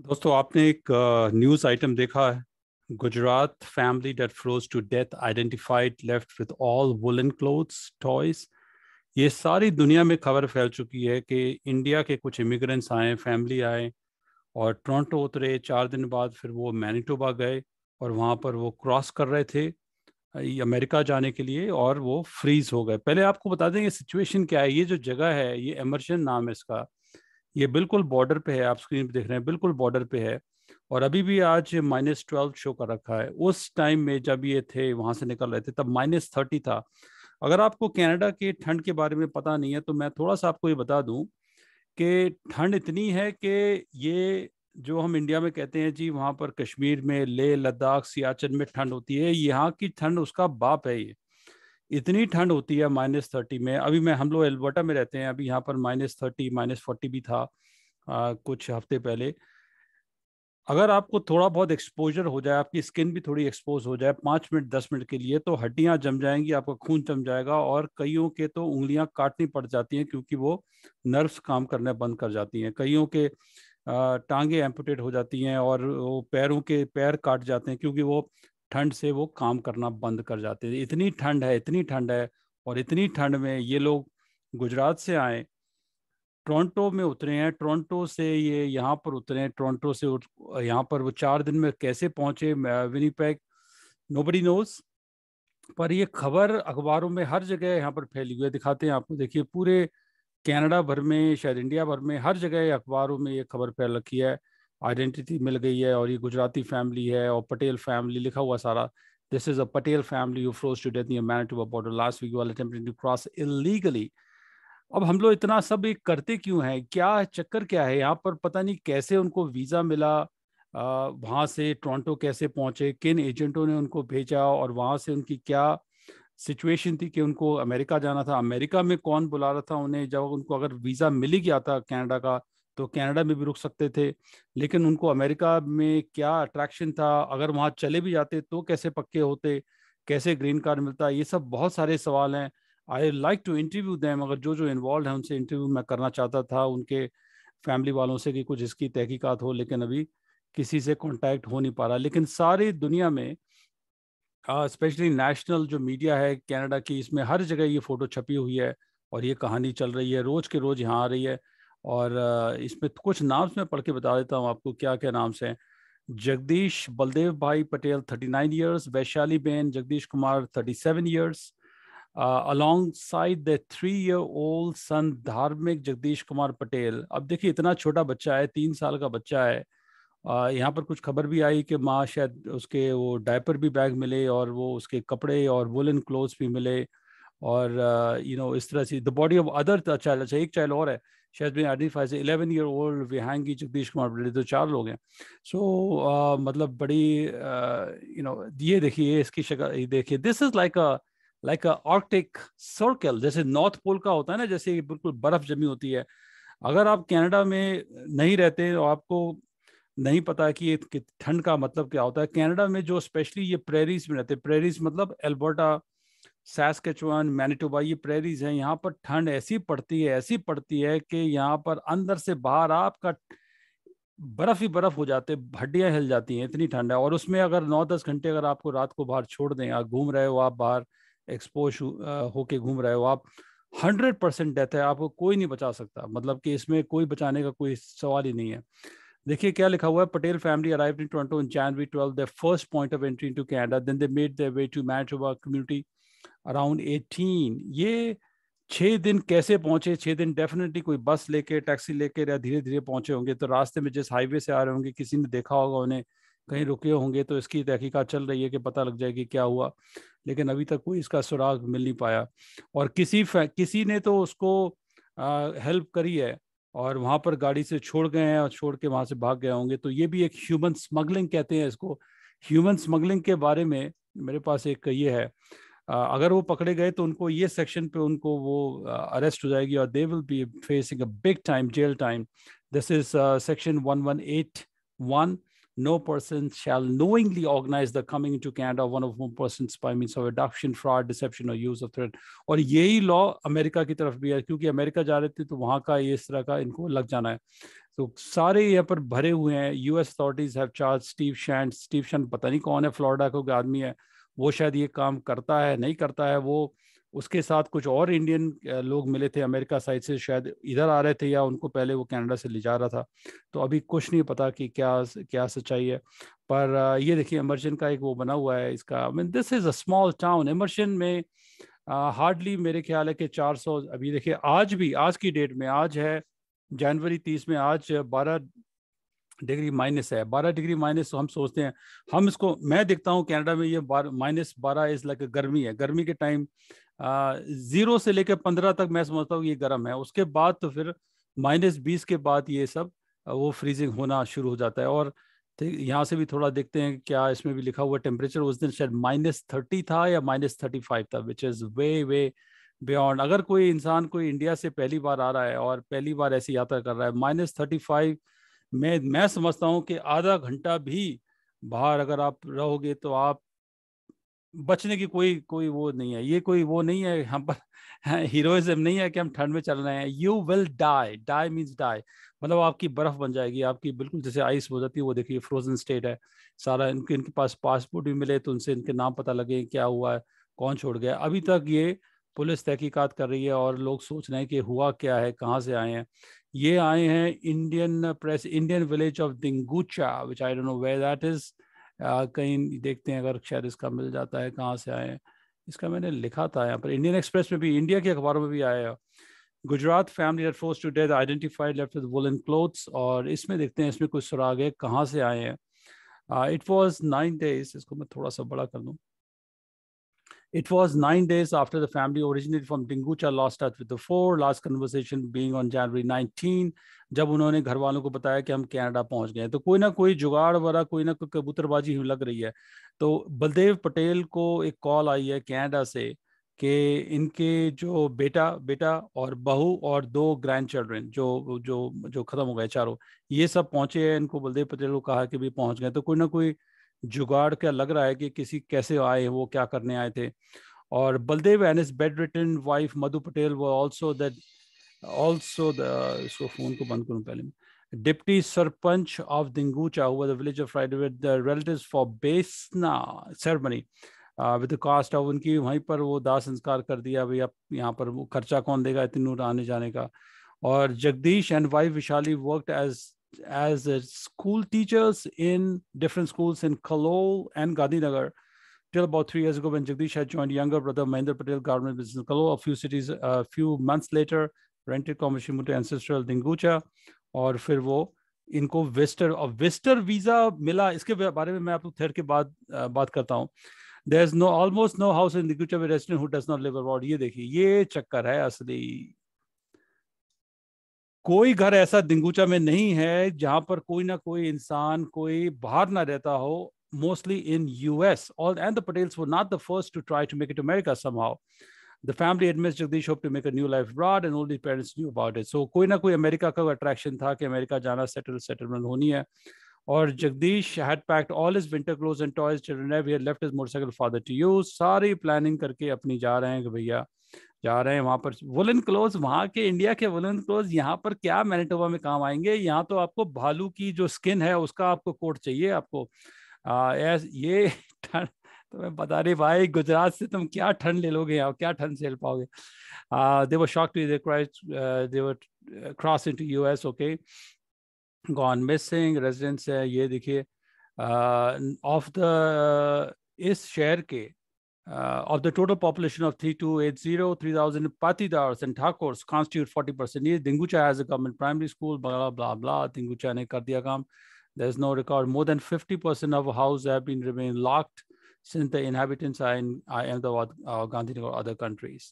दोस्तों आपने एक न्यूज आइटम देखा है Gujarat family dead froze to death identified left with all woollen clothes toys ये सारी दुनिया में खबर फैल चुकी है कि इंडिया के कुछ इमिग्रेंट्स आए फैमिली आए और टोरंटो उतरे चार दिन बाद फिर वो मैनिटोबा गए और वहाँ पर वो क्रॉस कर रहे थे अमेरिका जाने के लिए और वो फ्रीज हो गए पहले आपको बता दें ये सिचुएशन क्या है ये जो जगह है ये एमरशन नाम है इसका ये बिल्कुल बॉर्डर पे है आप स्क्रीन पे देख रहे हैं बिल्कुल बॉर्डर पे है और अभी भी आज माइनस ट्वेल्व शो कर रखा है उस टाइम में जब ये थे वहां से निकल रहे थे तब माइनस थर्टी था अगर आपको कनाडा के ठंड के बारे में पता नहीं है तो मैं थोड़ा सा आपको ये बता दूं कि ठंड इतनी है कि ये जो हम इंडिया में कहते हैं जी वहाँ पर कश्मीर में लेह लद्दाख सियाचन में ठंड होती है यहाँ की ठंड उसका बाप है ये इतनी ठंड होती है माइनस थर्टी में अभी मैं हम लोग एल्बर्टा में रहते हैं अभी यहाँ पर माइनस थर्टी माइनस फोर्टी भी था आ, कुछ हफ्ते पहले अगर आपको थोड़ा बहुत एक्सपोजर हो जाए आपकी स्किन भी थोड़ी एक्सपोज हो जाए पाँच मिनट दस मिनट के लिए तो हड्डियाँ जम जाएंगी आपका खून जम जाएगा और कईयों के तो उंगलियाँ काटनी पड़ जाती हैं क्योंकि वो नर्व्स काम करने बंद कर जाती हैं कईयों के टांगे एम्पुटेट हो जाती हैं और वो पैरों के पैर काट जाते हैं क्योंकि वो ठंड से वो काम करना बंद कर जाते थे इतनी ठंड है इतनी ठंड है और इतनी ठंड में ये लोग गुजरात से आए टोरंटो में उतरे हैं टोरंटो से ये यहाँ पर उतरे हैं टोरंटो से यहाँ पर वो चार दिन में कैसे पहुँचे विनीपैक बड़ी नोज पर ये खबर अखबारों में हर जगह यहाँ पर फैली हुई है दिखाते हैं आपको देखिए पूरे कनाडा भर में शायद इंडिया भर में हर जगह अखबारों में ये खबर फैल रखी है आइडेंटिटी मिल गई है और ये गुजराती फैमिली है और पटेल फैमिली लिखा हुआ सारा this is a Patel family you froze to death man to border last week वाले टू क्रॉस इलीगली अब हम लोग इतना सब एक करते क्यों हैं क्या चक्कर क्या है यहाँ पर पता नहीं कैसे उनको वीज़ा मिला वहाँ से टोरंटो कैसे पहुँचे किन एजेंटों ने उनको भेजा और वहाँ से उनकी क्या सिचुएशन थी कि उनको अमेरिका जाना था अमेरिका में कौन बुला रहा था उन्हें जब उनको अगर वीज़ा मिल ही गया था कनाडा का तो कनाडा में भी रुक सकते थे लेकिन उनको अमेरिका में क्या अट्रैक्शन था अगर वहाँ चले भी जाते तो कैसे पक्के होते कैसे ग्रीन कार्ड मिलता ये सब बहुत सारे सवाल हैं I like to interview them अगर जो जो इन्वॉल्व है उनसे इंटरव्यू मैं करना चाहता था उनके फैमिली वालों से कि कुछ इसकी तहकीकात हो लेकिन अभी किसी से कॉन्टैक्ट हो नहीं पा रहा लेकिन सारी दुनिया में स्पेशली uh, नेशनल जो मीडिया है कनाडा की इसमें हर जगह ये फ़ोटो छपी हुई है और ये कहानी चल रही है रोज़ के रोज़ यहाँ आ रही है और इसमें कुछ नाम्स मैं पढ़ के बता देता हूँ आपको क्या क्या नाम्स हैं Jagdish Baldev Bhai Patel thirty nine years Vaishali ben Jagdish Kumar thirty seven years alongside the three year old son Dharmik Jagdish Kumar Patel अब देखिए इतना छोटा बच्चा है तीन साल का बच्चा है uh, यहाँ पर कुछ खबर भी आई कि माँ शायद उसके वो डायपर भी बैग मिले और वो उसके कपड़े और वुलन क्लोथ्स भी मिले और यू uh, नो इस तरह से the body of other child अच्छा एक चाइल्ड और है शायद been identifies eleven year old Vihangi Jagdish Kumar बड़े तो चार लोग हैं सो so, uh, मतलब बड़ी you uh, no you know, ये देखिए इसकी शक्ल देखिए this is like a like a Arctic circle जैसे नॉर्थ पोल का होता है ना जैसे बिल्कुल बर्फ जमी होती है अगर आप कनाडा में नहीं रहते और तो आपको नहीं पता कि ठंड का मतलब क्या होता है कनाडा में जो स्पेशली ये प्रेरीज में रहते प्रेरीज मतलब एल्बर्टा सैसकेचवान मैनिटोबा ये प्रेरीज हैं यहाँ पर ठंड ऐसी पड़ती है ऐसी पड़ती है कि यहाँ पर अंदर से बाहर आपका बर्फ ही बर्फ हो जाते हड्डियाँ हिल जाती हैं इतनी ठंड है और उसमें अगर नौ दस घंटे अगर आपको रात को बाहर छोड़ दें आप घूम रहे हो आप बाहर एक्सपोज होके घूम रहे हो आप हंड्रेड परसेंट डेथ है आपको कोई नहीं बचा सकता मतलब कि इसमें कोई बचाने का कोई सवाल ही नहीं है देखिए क्या लिखा हुआ है Patel family arrive in Toronto in January twelve the first point of entry to Canada then they made the way to match community around eighteen ये छः दिन कैसे पहुंचे छः दिन डेफिनेटली कोई बस लेके टैक्सी लेके या धीरे धीरे पहुंचे होंगे तो रास्ते में जिस हाईवे से आ रहे होंगे किसी ने देखा होगा उन्हें कहीं रुके होंगे तो इसकी तहकीकत चल रही है कि पता लग जाएगी क्या हुआ लेकिन अभी तक कोई इसका सुराग मिल नहीं पाया और किसी किसी ने तो उसको हेल्प करी है और वहाँ पर गाड़ी से छोड़ गए हैं और छोड़ के वहाँ से भाग गए होंगे तो ये भी एक ह्यूमन स्मगलिंग कहते हैं इसको ह्यूमन स्मगलिंग के बारे में मेरे पास एक ये है अगर वो पकड़े गए तो उनको ये सेक्शन पे उनको वो अरेस्ट हो जाएगी और they will be facing a big time jail time this is section one no person shall knowingly organize the coming into Canada one of one persons by means of abduction, fraud, deception or use of threat. और यही law America की तरफ भी है क्योंकि America जा रहे थे तो वहाँ का ये इस तरह का इनको लग जाना है तो सारे यहाँ पर भरे हुए हैं यूएस अथॉरिटीज हैव पता नहीं कौन है फ्लोरिडा का आदमी है वो शायद ये काम करता है नहीं करता है वो उसके साथ कुछ और इंडियन लोग मिले थे अमेरिका साइड से शायद इधर आ रहे थे या उनको पहले वो कनाडा से ले जा रहा था तो अभी कुछ नहीं पता कि क्या क्या सच्चाई है पर ये देखिए एमरजन का एक वो बना हुआ है इसका mean this is a small town एमरजन में हार्डली uh, मेरे ख्याल है कि 400 अभी देखिए आज भी आज की डेट में आज है जनवरी 30 में आज 12 डिग्री माइनस है बारह डिग्री माइनस तो हम सोचते हैं हम इसको मैं देखता हूँ कनाडा में ये बार माइनस बारह इज लाइक गर्मी है गर्मी के टाइम जीरो से लेकर पंद्रह तक मैं समझता हूँ ये गर्म है उसके बाद तो फिर माइनस बीस के बाद ये सब वो फ्रीजिंग होना शुरू हो जाता है और यहाँ से भी थोड़ा देखते हैं क्या इसमें भी लिखा हुआ टेम्परेचर उस दिन शायद माइनस थर्टी था या माइनस थर्टी फाइव था which is way way beyond अगर कोई इंसान कोई इंडिया से पहली बार आ रहा है और पहली बार ऐसी यात्रा कर रहा है माइनस थर्टी फाइव मैं मैं समझता हूँ कि आधा घंटा भी बाहर अगर आप रहोगे तो आप बचने की कोई कोई वो नहीं है ये कोई वो नहीं है हम पर हीरोइज्म नहीं है कि हम ठंड में चल रहे हैं you will die die means die मतलब आपकी बर्फ बन जाएगी आपकी बिल्कुल जैसे आइस हो जाती है वो देखिए फ्रोजन स्टेट है सारा इनके इनके पास पासपोर्ट भी मिले तो उनसे इनके नाम पता लगे क्या हुआ है कौन छोड़ गया अभी तक ये पुलिस तहकीकात कर रही है और लोग सोच रहे हैं कि हुआ क्या है कहाँ से आए हैं ये आए हैं Indian press Indian village of Dingucha which I don't know where that is कहीं देखते हैं अगर शायद इसका मिल जाता है कहाँ से आए हैं इसका मैंने लिखा था यहाँ पर इंडियन एक्सप्रेस में भी इंडिया के अखबारों में भी आया है Gujarat family at force to death identified left with woollen clothes और इसमें देखते हैं इसमें कुछ सुराग है कहाँ से आए हैं इट वॉज नाइन डेज इसको मैं थोड़ा सा बड़ा कर दूँ It was nine days after the family originally from Dingucha lost touch with the four, last conversation being on January 19, जब उन्होंने घर वालों को बताया कि हम कनाडा पहुंच गए तो कोई ना कोई जुगाड़ वाला कोई ना कोई कबूतरबाजी लग रही है तो बलदेव पटेल को एक कॉल आई है कनाडा से कि इनके जो बेटा बेटा और बहू और दो ग्रैंड चिल्ड्रेन जो जो जो ख़त्म हो गए चारों ये सब पहुंचे हैं इनको बलदेव पटेल को कहा कि भी पहुंच गए तो कोई ना कोई जुगाड़ क्या लग रहा है कि किसी कैसे आए वो क्या करने आए थे और Baldev and is bed return wife Madhu Patel वो ऑल्सो दैट ऑल्सो इसको फोन को बंद करूँ पहले डिप्टी सरपंच ऑफ दिंगूचा हुआ the village of Friday with relatives for बेसना सेरेमनी विद कास्ट ऑफ उनकी वहीं पर वो दाह संस्कार कर दिया भाई अब यहाँ पर वो खर्चा कौन देगा इतनी दूर आने जाने का और Jagdish and wife Vishali worked as as a school teachers in different schools in Kalol and Gandhinagar till about three years ago when Jagdish had joined younger brother Mahendra Patel government business in Kalol. A few cities, a few months later, rented commercial to ancestral Dingucha or Firvo. इनको visitor और visitor visa मिला इसके बारे में मैं आपको लोग third के बाद बात करता हूँ there is no almost no house in दिग्विच restaurant who does not live about ये देखिए ये चक्कर है असली कोई घर ऐसा दिंगूचा में नहीं है जहां पर कोई ना कोई इंसान कोई बाहर ना रहता हो mostly in US. All and the Patels were not the first to try to make it to America somehow. The family admits Jagdish hoped to make a new life abroad, and only parents knew about it. So कोई ना कोई America का attraction था कि America जाना settle settlement होनी है और Jagdish had packed all is winter clothes and toys children है we had left his motorcycle father to you सारी प्लानिंग करके अपनी जा रहे हैं कि भैया जा रहे हैं वहाँ पर वुलन क्लोज वहाँ के इंडिया के वुलन क्लोज यहाँ पर क्या मैनिटोबा में काम आएंगे यहाँ तो आपको भालू की जो स्किन है उसका आपको कोट चाहिए आपको आ, ये तो मैं बता रही भाई गुजरात से तुम क्या ठंड ले लोगे आप क्या ठंड झेल पाओगे they were shock to they cross in to U S okay gone missing residence है ये देखिए ऑफ द इस शहर के of the total population of three two eight zero three thousand Patidars and Thakurs constitute forty percent ये Dingucha has a government primary school बला ने कर दिया काम there is no record. More than 50% of houses have been remain locked since the inhabitants are in Ahmedabad, uh, Gandhinagar, other countries.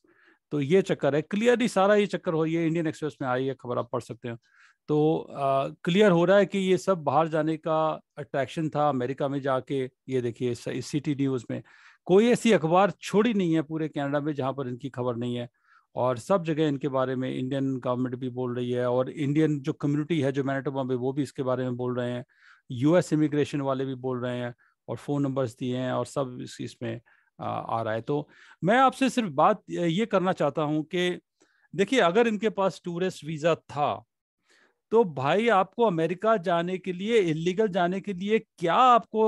तो ये चक्कर है क्लियरली सारा ये चक्कर हो ये इंडियन एक्सप्रेस में आई है खबर आप पढ़ सकते हैं तो क्लियर हो रहा है कि ये सब बाहर जाने का अट्रैक्शन था अमेरिका में जाके ये देखिए इस सिटी न्यूज़ में कोई ऐसी अखबार छोड़ी नहीं है पूरे कनाडा में जहाँ पर इनकी खबर नहीं है और सब जगह इनके बारे में इंडियन गवर्नमेंट भी बोल रही है और इंडियन जो कम्युनिटी है जो मैनेटोबा में वो भी इसके बारे में बोल रहे हैं यूएस इमिग्रेशन वाले भी बोल रहे हैं और फ़ोन नंबर्स दिए हैं और सब इसमें आ रहा है तो मैं आपसे सिर्फ बात ये करना चाहता हूँ कि देखिए अगर इनके पास टूरिस्ट वीज़ा था तो भाई आपको अमेरिका जाने के लिए इलीगल जाने के लिए क्या आपको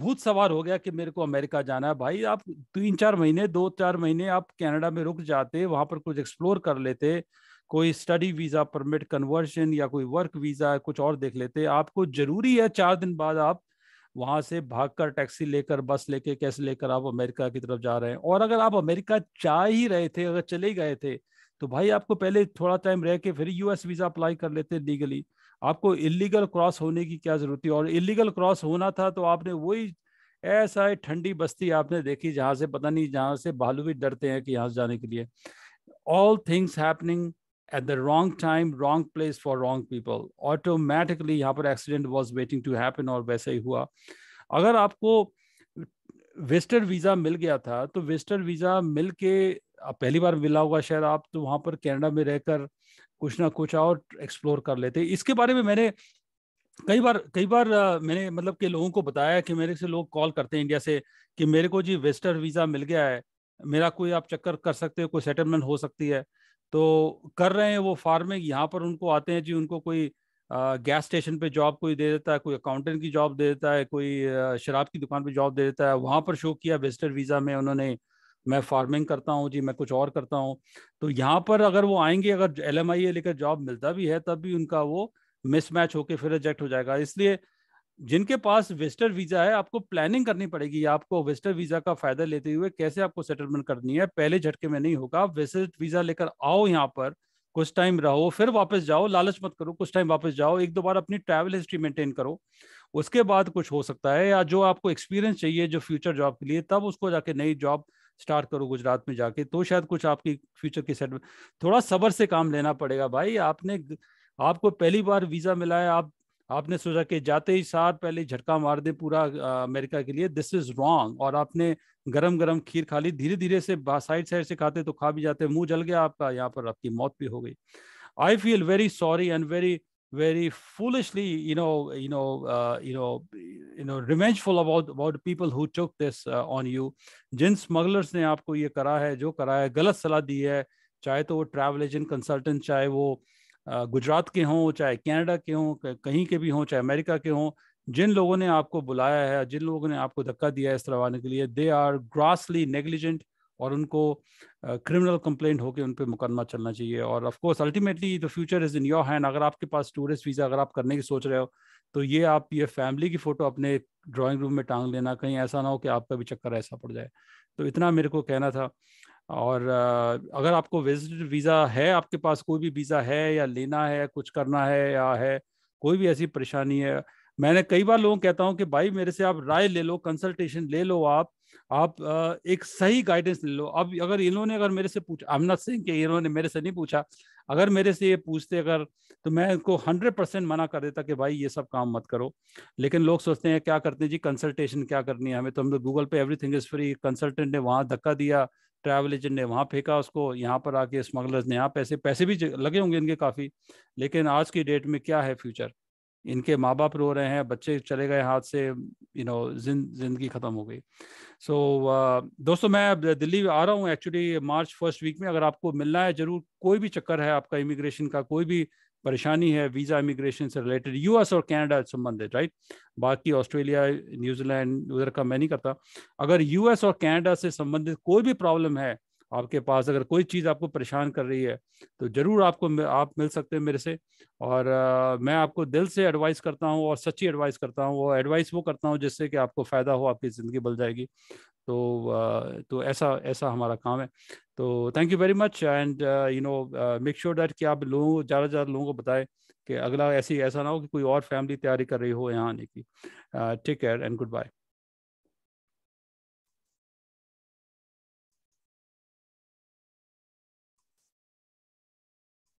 भूत सवार हो गया कि मेरे को अमेरिका जाना है भाई आप तीन चार महीने दो चार महीने आप कनाडा में रुक जाते वहां पर कुछ एक्सप्लोर कर लेते कोई स्टडी वीज़ा परमिट कन्वर्शन या कोई वर्क वीज़ा कुछ और देख लेते आपको ज़रूरी है चार दिन बाद आप वहां से भागकर टैक्सी लेकर बस लेके कैसे लेकर आप अमेरिका की तरफ जा रहे हैं और अगर आप अमेरिका जा ही रहे थे अगर चले गए थे तो भाई आपको पहले थोड़ा टाइम रह के फिर यूएस वीज़ा अप्लाई कर लेते लीगली आपको इलीगल क्रॉस होने की क्या ज़रूरत है और इलीगल क्रॉस होना था तो आपने वही ऐसा है ठंडी बस्ती आपने देखी जहाँ से पता नहीं जहाँ से भालू भी डरते हैं कि यहाँ से जाने के लिए all things happening at the wrong time wrong place for wrong people automatically यहाँ पर accident was waiting to happen और वैसे ही हुआ अगर आपको वेस्टर्न वीज़ा मिल गया था तो वेस्टर्न वीज़ा मिल के आप पहली बार मिला होगा शायद आप तो वहां पर कनाडा में रहकर कुछ ना कुछ और एक्सप्लोर कर लेते इसके बारे में मैंने कई बार कई बार मैंने मतलब के लोगों को बताया कि मेरे से लोग कॉल करते हैं इंडिया से कि मेरे को जी वेस्टर वीज़ा मिल गया है मेरा कोई आप चक्कर कर सकते हो कोई सेटलमेंट हो सकती है तो कर रहे हैं वो फार्मिंग यहाँ पर उनको आते हैं जी उनको कोई गैस स्टेशन पे जॉब कोई दे देता है कोई अकाउंटेंट की जॉब दे देता है कोई शराब की दुकान पे जॉब दे देता है वहां पर शो किया वेस्टर वीज़ा में उन्होंने मैं फार्मिंग करता हूँ जी मैं कुछ और करता हूँ तो यहाँ पर अगर वो आएंगे अगर एल एम आई ए लेकर जॉब मिलता भी है तब भी उनका वो मिसमैच होकर फिर रिजेक्ट हो जाएगा इसलिए जिनके पास वेस्टर वीजा है आपको प्लानिंग करनी पड़ेगी आपको वेस्टर वीजा का फायदा लेते हुए कैसे आपको सेटलमेंट करनी है पहले झटके में नहीं होगा वेस्ट वीजा लेकर आओ यहाँ पर कुछ टाइम रहो फिर वापस जाओ लालच मत करो कुछ टाइम वापस जाओ एक दो बार अपनी ट्रैवल हिस्ट्री मेंटेन करो उसके बाद कुछ हो सकता है या जो आपको एक्सपीरियंस चाहिए जो फ्यूचर जॉब के लिए तब उसको जाके नई जॉब स्टार्ट करो गुजरात में जाके तो शायद कुछ आपकी फ्यूचर की सेट थोड़ा सबर से काम लेना पड़ेगा भाई आपने आपको पहली बार वीज़ा मिला है आप आपने सोचा कि जाते ही सार पहले झटका मार दे पूरा अमेरिका के लिए दिस इज रॉन्ग और आपने गरम गरम खीर खा ली धीरे धीरे से साइड साइड से खाते तो खा भी जाते मुंह जल गया आपका यहाँ पर आपकी मौत भी हो गई I feel very sorry and very very foolishly you know you know uh, you know you know revengeful about about people who took this uh, on you जिन smugglers ने आपको ये करा है जो करा है गलत सलाह दी है चाहे तो वो ट्रैवल एजेंट कंसल्टेंट चाहे वो uh, गुजरात के हों चाहे कनाडा के हों कहीं के भी हों चाहे अमेरिका के हों जिन लोगों ने आपको बुलाया है जिन लोगों ने आपको धक्का दिया है इस तरह आने के लिए दे आर ग्रासली नेग्लिजेंट और उनको क्रिमिनल कंप्लेंट होकर उन पर मुकदमा चलना चाहिए और of course ultimately the future is in your hand अगर आपके पास टूरिस्ट वीज़ा अगर आप करने की सोच रहे हो तो ये आप ये फैमिली की फ़ोटो अपने ड्राइंग रूम में टांग लेना कहीं ऐसा ना हो कि आपका भी चक्कर ऐसा पड़ जाए तो इतना मेरे को कहना था और अगर आपको विजिटर वीज़ा है आपके पास कोई भी वीज़ा है या लेना है कुछ करना है या है कोई भी ऐसी परेशानी है मैंने कई बार लोगों कहता हूँ कि भाई मेरे से आप राय ले लो कंसल्टेशन ले लो आप आप एक सही गाइडेंस ले लो अब अगर इन्होंने अगर मेरे से पूछा अमनाथ सिंह के इन्होंने मेरे से नहीं पूछा अगर मेरे से ये पूछते अगर तो मैं इनको हंड्रेड परसेंट मना कर देता कि भाई ये सब काम मत करो लेकिन लोग सोचते हैं क्या करते हैं जी कंसल्टेशन क्या करनी है हमें तो हम लोग तो गूगल पे एवरीथिंग इज़ फ्री कंसल्टेंट ने वहाँ धक्का दिया ट्रैवल एजेंट ने वहाँ फेंका उसको यहाँ पर आके स्मगलर्स ने यहाँ पैसे पैसे भी लगे होंगे इनके काफ़ी लेकिन आज की डेट में क्या है फ्यूचर इनके माँ बाप रो रहे हैं बच्चे चले गए हाथ से यू नो जिंदगी ख़त्म हो गई सो so, uh, दोस्तों मैं दिल्ली आ रहा हूँ एक्चुअली मार्च फर्स्ट वीक में अगर आपको मिलना है ज़रूर कोई भी चक्कर है आपका इमिग्रेशन का कोई भी परेशानी है वीज़ा इमिग्रेशन से रिलेटेड यूएस और कनाडा संबंधित राइट बाकी ऑस्ट्रेलिया न्यूजीलैंड उधर का मैं नहीं करता अगर यूएस और कनाडा से संबंधित कोई भी प्रॉब्लम है आपके पास अगर कोई चीज़ आपको परेशान कर रही है तो ज़रूर आपको आप मिल सकते हैं मेरे से और आ, मैं आपको दिल से एडवाइस करता हूँ और सच्ची एडवाइस करता हूँ और एडवाइस वो करता हूँ जिससे कि आपको फ़ायदा हो आपकी ज़िंदगी बदल जाएगी तो आ, तो ऐसा ऐसा हमारा काम है तो thank you very much and you know make sure that कि आप लोगों ज़्यादा से ज़्यादा लोगों को बताएं कि अगला ऐसी ऐसा ना हो कि कोई और फैमिली तैयारी कर रही हो यहाँ आने की take care and good bye